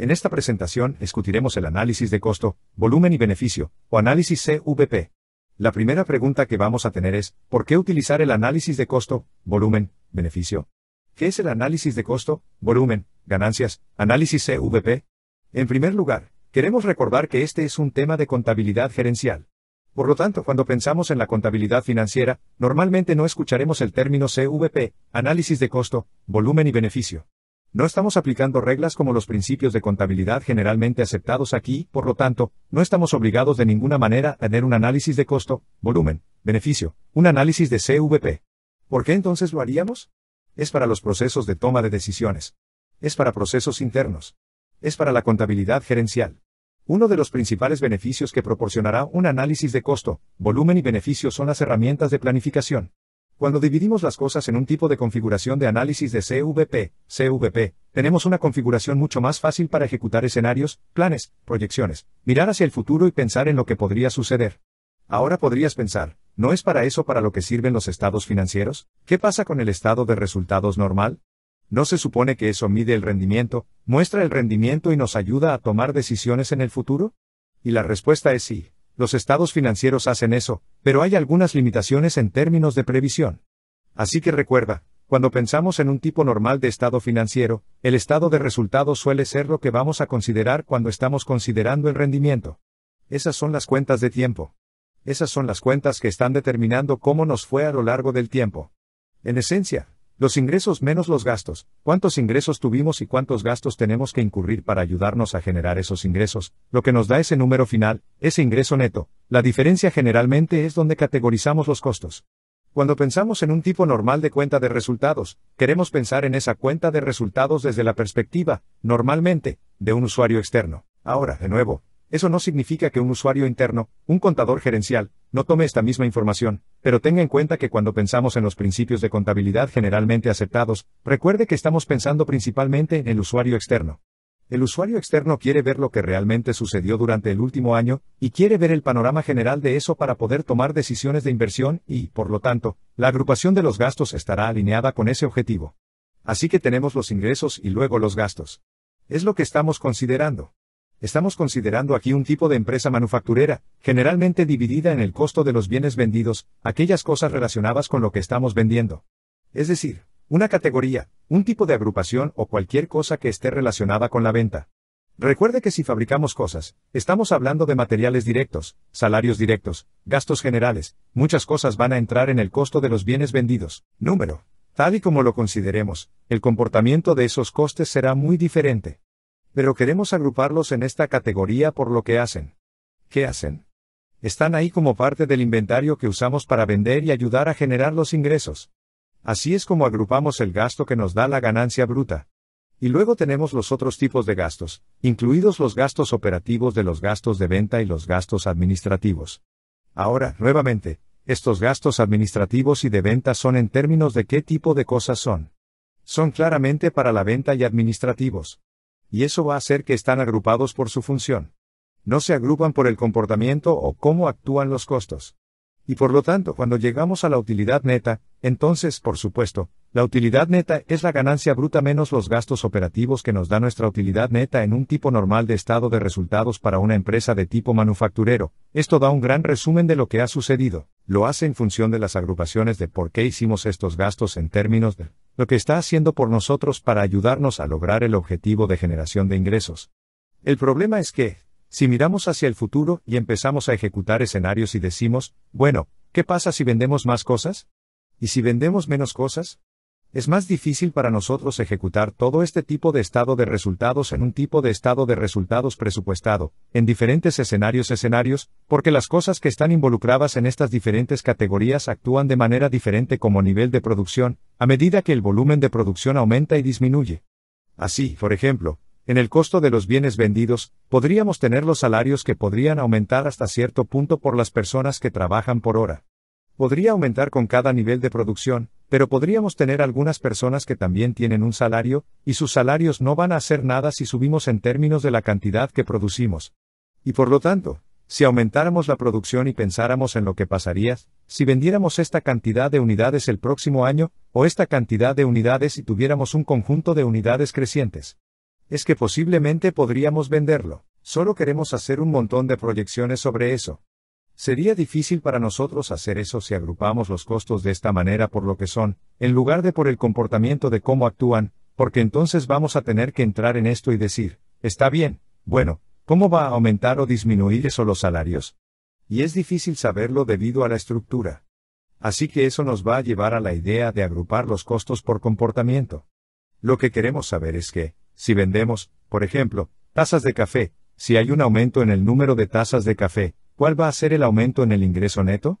En esta presentación discutiremos el análisis de costo, volumen y beneficio, o análisis CVP. La primera pregunta que vamos a tener es, ¿por qué utilizar el análisis de costo, volumen, beneficio? ¿Qué es el análisis de costo, volumen, ganancias, análisis CVP? En primer lugar, queremos recordar que este es un tema de contabilidad gerencial. Por lo tanto, cuando pensamos en la contabilidad financiera, normalmente no escucharemos el término CVP, análisis de costo, volumen y beneficio. No estamos aplicando reglas como los principios de contabilidad generalmente aceptados aquí, por lo tanto, no estamos obligados de ninguna manera a tener un análisis de costo, volumen, beneficio, un análisis de CVP. ¿Por qué entonces lo haríamos? Es para los procesos de toma de decisiones. Es para procesos internos. Es para la contabilidad gerencial. Uno de los principales beneficios que proporcionará un análisis de costo, volumen y beneficio son las herramientas de planificación. Cuando dividimos las cosas en un tipo de configuración de análisis de CVP, CVP, tenemos una configuración mucho más fácil para ejecutar escenarios, planes, proyecciones, mirar hacia el futuro y pensar en lo que podría suceder. Ahora podrías pensar, ¿no es para eso para lo que sirven los estados financieros? ¿Qué pasa con el estado de resultados normal? ¿No se supone que eso mide el rendimiento, muestra el rendimiento y nos ayuda a tomar decisiones en el futuro? Y la respuesta es sí. Los estados financieros hacen eso, pero hay algunas limitaciones en términos de previsión. Así que recuerda, cuando pensamos en un tipo normal de estado financiero, el estado de resultados suele ser lo que vamos a considerar cuando estamos considerando el rendimiento. Esas son las cuentas de tiempo. Esas son las cuentas que están determinando cómo nos fue a lo largo del tiempo. En esencia, los ingresos menos los gastos, cuántos ingresos tuvimos y cuántos gastos tenemos que incurrir para ayudarnos a generar esos ingresos, lo que nos da ese número final, ese ingreso neto. La diferencia generalmente es donde categorizamos los costos. Cuando pensamos en un tipo normal de cuenta de resultados, queremos pensar en esa cuenta de resultados desde la perspectiva, normalmente, de un usuario externo. Ahora, de nuevo, eso no significa que un usuario interno, un contador gerencial, no tome esta misma información, pero tenga en cuenta que cuando pensamos en los principios de contabilidad generalmente aceptados, recuerde que estamos pensando principalmente en el usuario externo. El usuario externo quiere ver lo que realmente sucedió durante el último año, y quiere ver el panorama general de eso para poder tomar decisiones de inversión y, por lo tanto, la agrupación de los gastos estará alineada con ese objetivo. Así que tenemos los ingresos y luego los gastos. Es lo que estamos considerando. Estamos considerando aquí un tipo de empresa manufacturera, generalmente dividida en el costo de los bienes vendidos, aquellas cosas relacionadas con lo que estamos vendiendo. Es decir, una categoría, un tipo de agrupación o cualquier cosa que esté relacionada con la venta. Recuerde que si fabricamos cosas, estamos hablando de materiales directos, salarios directos, gastos generales, muchas cosas van a entrar en el costo de los bienes vendidos. Número. Tal y como lo consideremos, el comportamiento de esos costes será muy diferente. Pero queremos agruparlos en esta categoría por lo que hacen. ¿Qué hacen? Están ahí como parte del inventario que usamos para vender y ayudar a generar los ingresos. Así es como agrupamos el gasto que nos da la ganancia bruta. Y luego tenemos los otros tipos de gastos, incluidos los gastos operativos de los gastos de venta y los gastos administrativos. Ahora, nuevamente, estos gastos administrativos y de venta son en términos de qué tipo de cosas son. Son claramente para la venta y administrativos y eso va a hacer que están agrupados por su función. No se agrupan por el comportamiento o cómo actúan los costos. Y por lo tanto, cuando llegamos a la utilidad neta, entonces, por supuesto, la utilidad neta es la ganancia bruta menos los gastos operativos que nos da nuestra utilidad neta en un tipo normal de estado de resultados para una empresa de tipo manufacturero. Esto da un gran resumen de lo que ha sucedido. Lo hace en función de las agrupaciones de por qué hicimos estos gastos en términos de lo que está haciendo por nosotros para ayudarnos a lograr el objetivo de generación de ingresos. El problema es que, si miramos hacia el futuro y empezamos a ejecutar escenarios y decimos, bueno, ¿qué pasa si vendemos más cosas? ¿Y si vendemos menos cosas? Es más difícil para nosotros ejecutar todo este tipo de estado de resultados en un tipo de estado de resultados presupuestado, en diferentes escenarios escenarios, porque las cosas que están involucradas en estas diferentes categorías actúan de manera diferente como nivel de producción, a medida que el volumen de producción aumenta y disminuye. Así, por ejemplo, en el costo de los bienes vendidos, podríamos tener los salarios que podrían aumentar hasta cierto punto por las personas que trabajan por hora. Podría aumentar con cada nivel de producción, pero podríamos tener algunas personas que también tienen un salario, y sus salarios no van a hacer nada si subimos en términos de la cantidad que producimos. Y por lo tanto, si aumentáramos la producción y pensáramos en lo que pasaría, si vendiéramos esta cantidad de unidades el próximo año, o esta cantidad de unidades y tuviéramos un conjunto de unidades crecientes. Es que posiblemente podríamos venderlo. Solo queremos hacer un montón de proyecciones sobre eso. Sería difícil para nosotros hacer eso si agrupamos los costos de esta manera por lo que son, en lugar de por el comportamiento de cómo actúan, porque entonces vamos a tener que entrar en esto y decir, está bien, bueno, ¿cómo va a aumentar o disminuir eso los salarios? Y es difícil saberlo debido a la estructura. Así que eso nos va a llevar a la idea de agrupar los costos por comportamiento. Lo que queremos saber es que, si vendemos, por ejemplo, tazas de café, si hay un aumento en el número de tazas de café, ¿Cuál va a ser el aumento en el ingreso neto?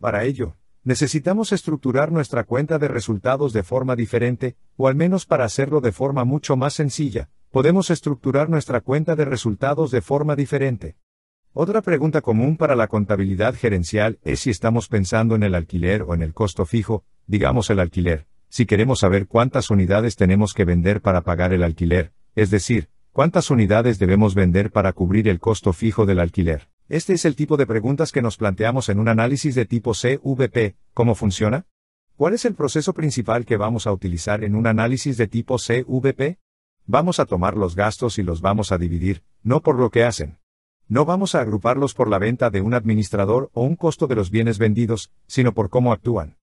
Para ello, necesitamos estructurar nuestra cuenta de resultados de forma diferente, o al menos para hacerlo de forma mucho más sencilla, podemos estructurar nuestra cuenta de resultados de forma diferente. Otra pregunta común para la contabilidad gerencial es si estamos pensando en el alquiler o en el costo fijo, digamos el alquiler, si queremos saber cuántas unidades tenemos que vender para pagar el alquiler, es decir, cuántas unidades debemos vender para cubrir el costo fijo del alquiler. Este es el tipo de preguntas que nos planteamos en un análisis de tipo CVP, ¿cómo funciona? ¿Cuál es el proceso principal que vamos a utilizar en un análisis de tipo CVP? Vamos a tomar los gastos y los vamos a dividir, no por lo que hacen. No vamos a agruparlos por la venta de un administrador o un costo de los bienes vendidos, sino por cómo actúan.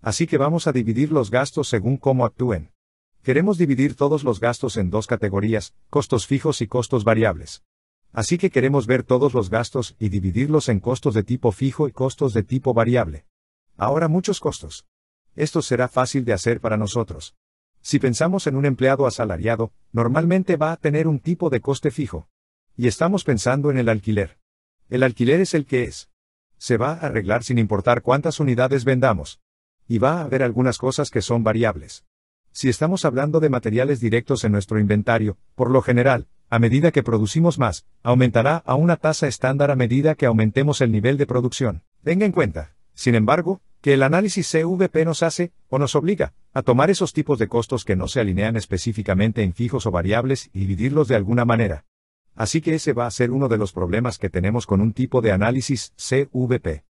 Así que vamos a dividir los gastos según cómo actúen. Queremos dividir todos los gastos en dos categorías, costos fijos y costos variables. Así que queremos ver todos los gastos y dividirlos en costos de tipo fijo y costos de tipo variable. Ahora muchos costos. Esto será fácil de hacer para nosotros. Si pensamos en un empleado asalariado, normalmente va a tener un tipo de coste fijo. Y estamos pensando en el alquiler. El alquiler es el que es. Se va a arreglar sin importar cuántas unidades vendamos. Y va a haber algunas cosas que son variables. Si estamos hablando de materiales directos en nuestro inventario, por lo general, a medida que producimos más, aumentará a una tasa estándar a medida que aumentemos el nivel de producción. Tenga en cuenta, sin embargo, que el análisis CVP nos hace, o nos obliga, a tomar esos tipos de costos que no se alinean específicamente en fijos o variables y dividirlos de alguna manera. Así que ese va a ser uno de los problemas que tenemos con un tipo de análisis CVP.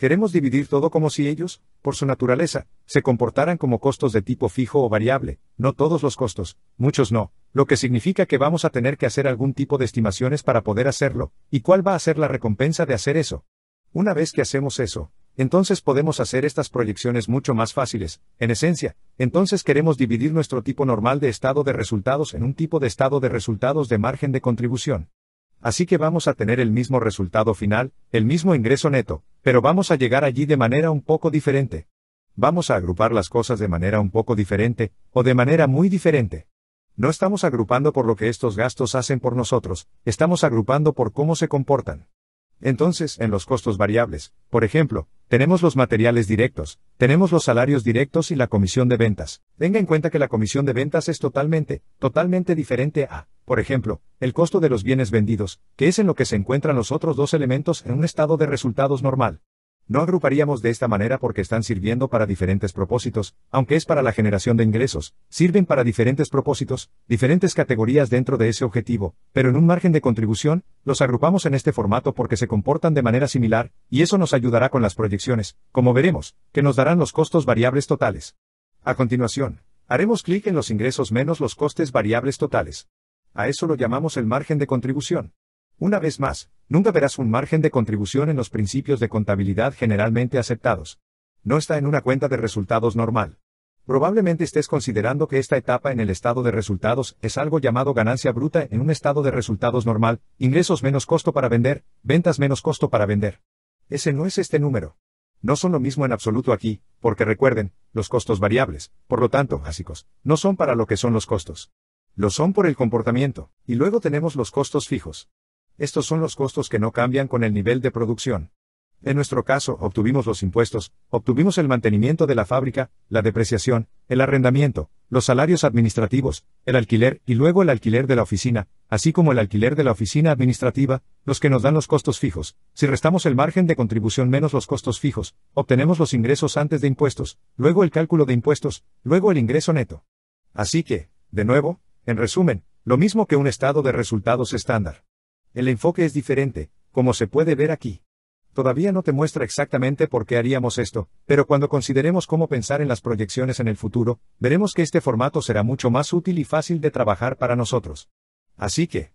Queremos dividir todo como si ellos, por su naturaleza, se comportaran como costos de tipo fijo o variable, no todos los costos, muchos no, lo que significa que vamos a tener que hacer algún tipo de estimaciones para poder hacerlo, y cuál va a ser la recompensa de hacer eso. Una vez que hacemos eso, entonces podemos hacer estas proyecciones mucho más fáciles, en esencia, entonces queremos dividir nuestro tipo normal de estado de resultados en un tipo de estado de resultados de margen de contribución. Así que vamos a tener el mismo resultado final, el mismo ingreso neto, pero vamos a llegar allí de manera un poco diferente. Vamos a agrupar las cosas de manera un poco diferente, o de manera muy diferente. No estamos agrupando por lo que estos gastos hacen por nosotros, estamos agrupando por cómo se comportan. Entonces, en los costos variables, por ejemplo, tenemos los materiales directos, tenemos los salarios directos y la comisión de ventas. Tenga en cuenta que la comisión de ventas es totalmente, totalmente diferente a por ejemplo, el costo de los bienes vendidos, que es en lo que se encuentran los otros dos elementos en un estado de resultados normal. No agruparíamos de esta manera porque están sirviendo para diferentes propósitos, aunque es para la generación de ingresos, sirven para diferentes propósitos, diferentes categorías dentro de ese objetivo, pero en un margen de contribución, los agrupamos en este formato porque se comportan de manera similar, y eso nos ayudará con las proyecciones, como veremos, que nos darán los costos variables totales. A continuación, haremos clic en los ingresos menos los costes variables totales. A eso lo llamamos el margen de contribución. Una vez más, nunca verás un margen de contribución en los principios de contabilidad generalmente aceptados. No está en una cuenta de resultados normal. Probablemente estés considerando que esta etapa en el estado de resultados es algo llamado ganancia bruta en un estado de resultados normal, ingresos menos costo para vender, ventas menos costo para vender. Ese no es este número. No son lo mismo en absoluto aquí, porque recuerden, los costos variables, por lo tanto, básicos, no son para lo que son los costos. Lo son por el comportamiento, y luego tenemos los costos fijos. Estos son los costos que no cambian con el nivel de producción. En nuestro caso, obtuvimos los impuestos, obtuvimos el mantenimiento de la fábrica, la depreciación, el arrendamiento, los salarios administrativos, el alquiler y luego el alquiler de la oficina, así como el alquiler de la oficina administrativa, los que nos dan los costos fijos. Si restamos el margen de contribución menos los costos fijos, obtenemos los ingresos antes de impuestos, luego el cálculo de impuestos, luego el ingreso neto. Así que, de nuevo, en resumen, lo mismo que un estado de resultados estándar. El enfoque es diferente, como se puede ver aquí. Todavía no te muestra exactamente por qué haríamos esto, pero cuando consideremos cómo pensar en las proyecciones en el futuro, veremos que este formato será mucho más útil y fácil de trabajar para nosotros. Así que,